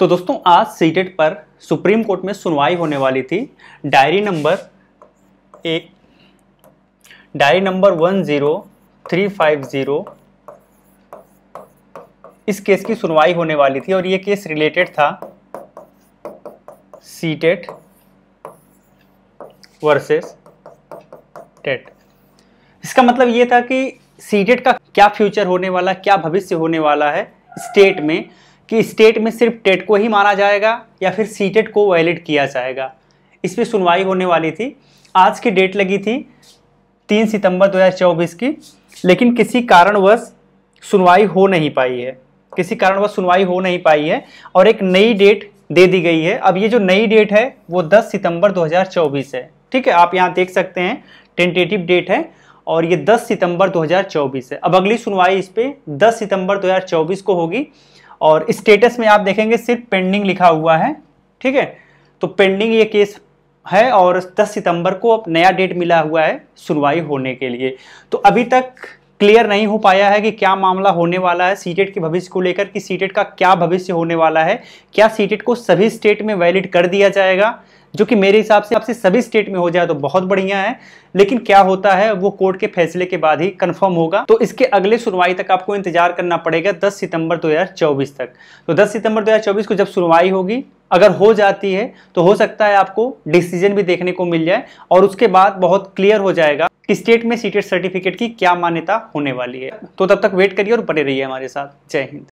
तो दोस्तों आज सीटेट पर सुप्रीम कोर्ट में सुनवाई होने वाली थी डायरी नंबर एक diary number one zero three five zero इस केस की सुनवाई होने वाली थी और ये केस रिलेटेड था सीटेट वर्सेस टेट इसका मतलब ये था कि सीटेट का क्या फ्यूचर होने वाला क्या भविष्य होने वाला है स्टेट में कि स्टेट में सिर्फ टेट को ही माना जाएगा या फिर सी टेट को वैलिड किया जाएगा इस पर सुनवाई होने वाली थी आज की डेट लगी थी तीन सितंबर 2024 की लेकिन किसी कारणवश सुनवाई हो नहीं पाई है किसी कारणवश सुनवाई हो नहीं पाई है और एक नई डेट दे दी गई है अब ये जो नई डेट है वो 10 सितंबर 2024 है ठीक है आप यहाँ देख सकते हैं टेंटेटिव डेट है और ये 10 सितंबर 2024 है अब अगली सुनवाई इस पर 10 सितंबर 2024 को होगी और स्टेटस में आप देखेंगे सिर्फ पेंडिंग लिखा हुआ है ठीक है तो पेंडिंग ये केस है और 10 सितंबर को अब नया डेट मिला हुआ है सुनवाई होने के लिए तो अभी तक क्लियर नहीं हो पाया है कि क्या मामला होने वाला है सीटेट के भविष्य को लेकर कि सीटेट का क्या भविष्य होने वाला है क्या सीटेट को सभी स्टेट में वैलिड कर दिया जाएगा जो कि मेरे हिसाब से आपसे सभी स्टेट में हो जाए तो बहुत बढ़िया है लेकिन क्या होता है वो कोर्ट के फैसले के बाद ही कंफर्म होगा तो इसके अगले सुनवाई तक आपको इंतजार करना पड़ेगा 10 सितंबर 2024 तक तो 10 सितंबर 2024 को जब सुनवाई होगी अगर हो जाती है तो हो सकता है आपको डिसीजन भी देखने को मिल जाए और उसके बाद बहुत क्लियर हो जाएगा कि स्टेट में सीटेट सर्टिफिकेट e की क्या मान्यता होने वाली है तो तब तक वेट करिए और बने रहिए हमारे साथ जय हिंद